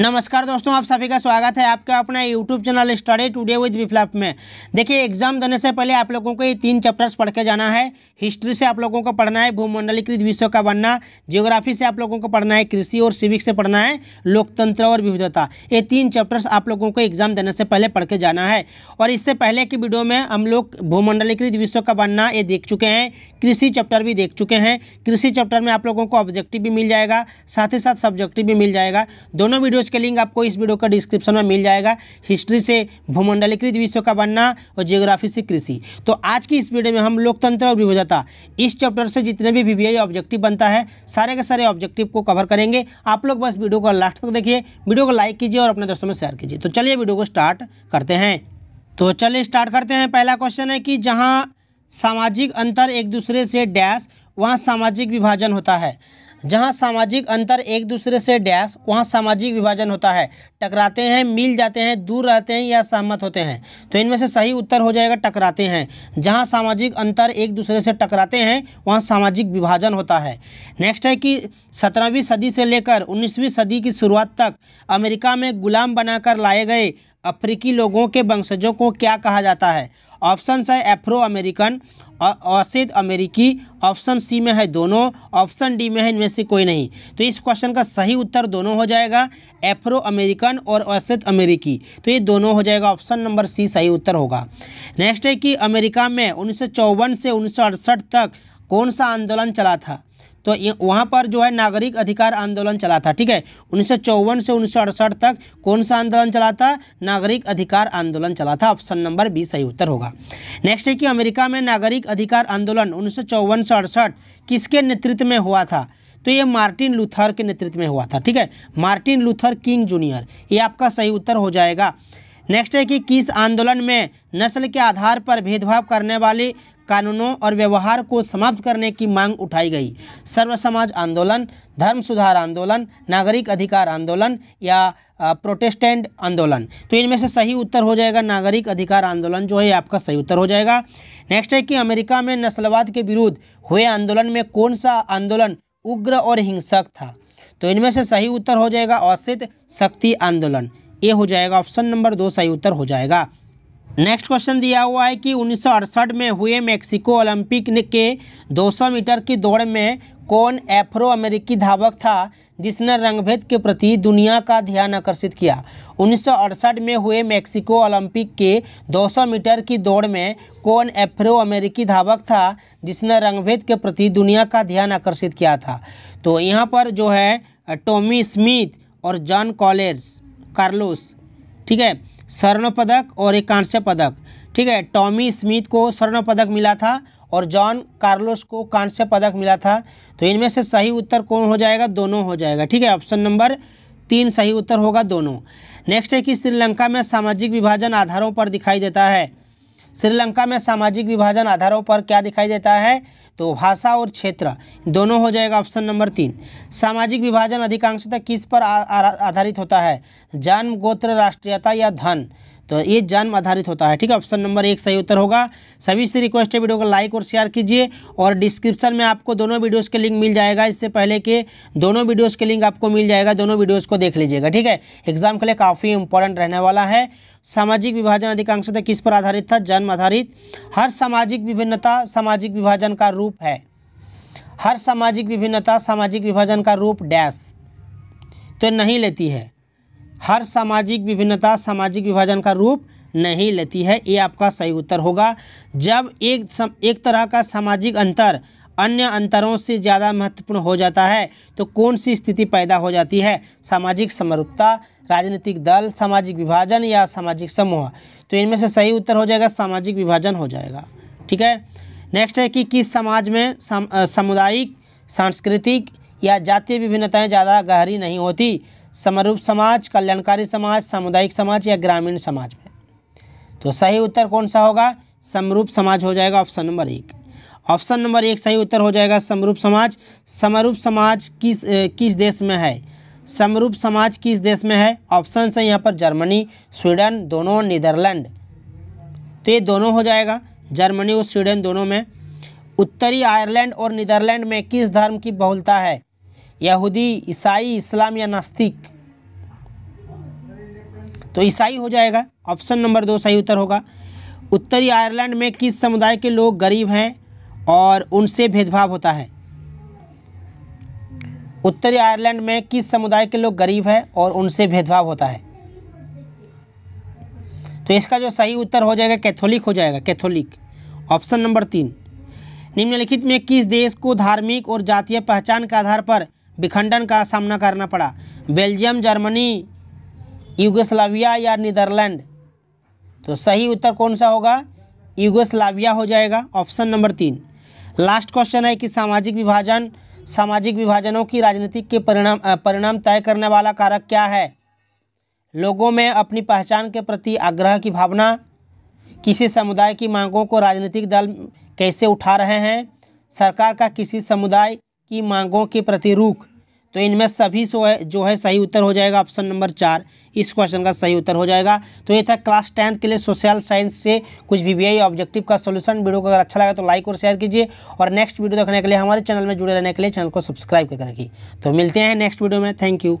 नमस्कार दोस्तों आप सभी का स्वागत है आपका अपना YouTube channel study today with Viplav में देखिए एग्जाम देने से पहले आप लोगों को ये तीन चैप्टर्स पढ़ के जाना है हिस्ट्री से आप लोगों को पढ़ना है भूमंडलीकृत विश्व का बनना जियोग्राफी से आप लोगों को पढ़ना है कृषि और सिविक से पढ़ना है लोकतंत्र और विविधता ये तीन चैप्टर्स आप लोगों को एग्जाम देने से पहले पढ़ के जाना है और इससे पहले की वीडियो में हम लोग भूमंडलीकृत विश्व का बनना ये देख चुके हैं कृषि चैप्टर भी देख चुके हैं कृषि चैप्टर में आप लोगों को ऑब्जेक्टिव भी मिल जाएगा साथ ही साथ सब्जेक्टिव भी मिल जाएगा दोनों वीडियो कॉलेज का लिंक आपको इस वीडियो का डिस्क्रिप्शन में मिल जाएगा हिस्ट्री से भूमंडलीकृत विश्व का बनना और जियोग्राफी से कृषि तो आज की इस वीडियो में हम लोकतंत्र और विविधता इस चैप्टर से जितने भी वी ऑब्जेक्टिव बनता है सारे के सारे ऑब्जेक्टिव को कवर करेंगे आप लोग बस वीडियो को लास्ट तक देखिए वीडियो को लाइक कीजिए और अपने दोस्तों में शेयर कीजिए तो चलिए वीडियो को स्टार्ट करते हैं तो चलिए स्टार्ट करते हैं पहला क्वेश्चन है कि जहाँ सामाजिक अंतर एक दूसरे से डैश वहाँ सामाजिक विभाजन होता है जहां सामाजिक अंतर एक दूसरे से डैश वहां सामाजिक विभाजन होता है टकराते हैं मिल जाते हैं दूर रहते हैं या सहमत होते हैं तो इनमें से सही उत्तर हो जाएगा टकराते हैं जहां सामाजिक अंतर एक दूसरे से टकराते हैं वहां सामाजिक विभाजन होता है नेक्स्ट है कि सत्रहवीं सदी से लेकर उन्नीसवीं सदी की शुरुआत तक अमेरिका में गुलाम बनाकर लाए गए अफ्रीकी लोगों के वंशजों को क्या कहा जाता है ऑप्शन है एफ्रो अमेरिकन औषध अमेरिकी ऑप्शन सी में है दोनों ऑप्शन डी में है इनमें से कोई नहीं तो इस क्वेश्चन का सही उत्तर दोनों हो जाएगा एफ्रो अमेरिकन और औषध अमेरिकी तो ये दोनों हो जाएगा ऑप्शन नंबर सी सही उत्तर होगा नेक्स्ट है कि अमेरिका में उन्नीस से उन्नीस तक कौन सा आंदोलन चला था तो वहाँ पर जो है नागरिक अधिकार आंदोलन चला था ठीक है उन्नीस से उन्नीस तक कौन सा आंदोलन चला था नागरिक अधिकार आंदोलन चला था ऑप्शन नंबर बी सही उत्तर होगा नेक्स्ट है कि अमेरिका में नागरिक अधिकार आंदोलन उन्नीस सौ किसके नेतृत्व में हुआ था तो ये मार्टिन लूथर के नेतृत्व में हुआ था ठीक है मार्टिन लूथर किंग जूनियर ये आपका सही उत्तर हो जाएगा नेक्स्ट है कि किस आंदोलन में नस्ल के आधार पर भेदभाव करने वाली कानूनों और व्यवहार को समाप्त करने की मांग उठाई गई सर्व समाज आंदोलन धर्म सुधार आंदोलन नागरिक अधिकार आंदोलन या प्रोटेस्टेंट आंदोलन तो इनमें से सही उत्तर हो जाएगा नागरिक अधिकार आंदोलन जो है आपका सही उत्तर हो जाएगा नेक्स्ट है कि अमेरिका में नस्लवाद के विरुद्ध हुए आंदोलन में कौन सा आंदोलन उग्र और हिंसक था तो इनमें से सही उत्तर हो जाएगा औसित शक्ति आंदोलन ये हो जाएगा ऑप्शन नंबर दो सही उत्तर हो जाएगा नेक्स्ट क्वेश्चन दिया हुआ है कि उन्नीस में हुए मेक्सिको ओलंपिक के 200 मीटर की दौड़ में कौन एफ्रो अमेरिकी धावक था जिसने रंगभेद के प्रति दुनिया का ध्यान आकर्षित किया उन्नीस में हुए मेक्सिको ओलंपिक के 200 मीटर की दौड़ में कौन एफ्रो अमेरिकी धावक था जिसने रंगभेद के प्रति दुनिया का ध्यान आकर्षित किया था तो यहाँ पर जो है टॉमी स्मिथ और जॉन कॉलेज कार्लोस ठीक है स्वर्ण पदक और एक कांस्य पदक ठीक है टॉमी स्मिथ को स्वर्ण पदक मिला था और जॉन कार्लोस को कांस्य पदक मिला था तो इनमें से सही उत्तर कौन हो जाएगा दोनों हो जाएगा ठीक है ऑप्शन नंबर तीन सही उत्तर होगा दोनों नेक्स्ट है कि श्रीलंका में सामाजिक विभाजन आधारों पर दिखाई देता है श्रीलंका में सामाजिक विभाजन आधारों पर क्या दिखाई देता है तो भाषा और क्षेत्र दोनों हो जाएगा ऑप्शन नंबर तीन सामाजिक विभाजन अधिकांशतः किस पर आधारित होता है जन्म गोत्र राष्ट्रीयता या धन तो ये जन्म आधारित होता है ठीक है ऑप्शन नंबर एक सही उत्तर होगा सभी से रिक्वेस्ट है वीडियो को लाइक और शेयर कीजिए और डिस्क्रिप्शन में आपको दोनों वीडियोस के लिंक मिल जाएगा इससे पहले कि दोनों वीडियोस के लिंक आपको मिल जाएगा दोनों वीडियोस को देख लीजिएगा ठीक है एग्जाम के लिए काफ़ी इंपॉर्टेंट रहने वाला है सामाजिक विभाजन अधिकांशतः किस पर आधारित था जन्म आधारित हर सामाजिक विभिन्नता सामाजिक विभाजन का रूप है हर सामाजिक विभिन्नता सामाजिक विभाजन का रूप डैश तो नहीं लेती है हर सामाजिक विभिन्नता सामाजिक विभाजन का रूप नहीं लेती है ये आपका सही उत्तर होगा जब एक सम, एक तरह का सामाजिक अंतर अन्य अंतरों से ज़्यादा महत्वपूर्ण हो जाता है तो कौन सी स्थिति पैदा हो जाती है सामाजिक समरूपता राजनीतिक दल सामाजिक विभाजन या सामाजिक समूह तो इनमें से सही उत्तर हो जाएगा सामाजिक विभाजन हो जाएगा ठीक है नेक्स्ट है कि किस समाज में सम, सामुदायिक सांस्कृतिक या जातीय विभिन्नताएँ ज़्यादा गहरी नहीं होती समरूप समाज कल्याणकारी समाज सामुदायिक समाज या ग्रामीण समाज में तो सही उत्तर कौन सा होगा समरूप समाज हो जाएगा ऑप्शन नंबर एक ऑप्शन नंबर एक सही उत्तर हो जाएगा समरूप समाज समरूप समाज किस किस देश में है समरूप समाज किस देश में है ऑप्शन से यहाँ पर जर्मनी स्वीडन दोनों नीदरलैंड तो ये दोनों हो जाएगा जर्मनी और स्वीडन दोनों में उत्तरी आयरलैंड और नीदरलैंड में किस धर्म की बहुलता है यहूदी ईसाई इस्लाम या नास्तिक तो ईसाई हो जाएगा ऑप्शन नंबर दो सही उत्तर होगा उत्तरी आयरलैंड में किस समुदाय के लोग गरीब हैं और उनसे भेदभाव होता है उत्तरी आयरलैंड में किस समुदाय के लोग गरीब हैं और उनसे भेदभाव होता है तो इसका जो सही उत्तर हो जाएगा कैथोलिक हो जाएगा कैथोलिक ऑप्शन नंबर तीन निम्नलिखित में किस देश को धार्मिक और जातीय पहचान के आधार पर विखंडन का सामना करना पड़ा बेल्जियम जर्मनी यूगोस्लाविया या नीदरलैंड तो सही उत्तर कौन सा होगा यूगोस्लाविया हो जाएगा ऑप्शन नंबर तीन लास्ट क्वेश्चन है कि सामाजिक विभाजन सामाजिक विभाजनों की राजनीतिक के परिणाम परिणाम तय करने वाला कारक क्या है लोगों में अपनी पहचान के प्रति आग्रह की भावना किसी समुदाय की मांगों को राजनीतिक दल कैसे उठा रहे हैं सरकार का किसी समुदाय की मांगों के प्रतिरूप तो इनमें सभी जो है सही उत्तर हो जाएगा ऑप्शन नंबर चार इस क्वेश्चन का सही उत्तर हो जाएगा तो ये था क्लास टेंथ के लिए सोशल साइंस से कुछ वी ऑब्जेक्टिव का सोल्यूशन वीडियो को अगर अच्छा लगा तो लाइक और शेयर कीजिए और नेक्स्ट वीडियो देखने के लिए हमारे चैनल में जुड़े रहने के लिए चैनल को सब्सक्राइब करके रखिए तो मिलते हैं नेक्स्ट वीडियो में थैंक यू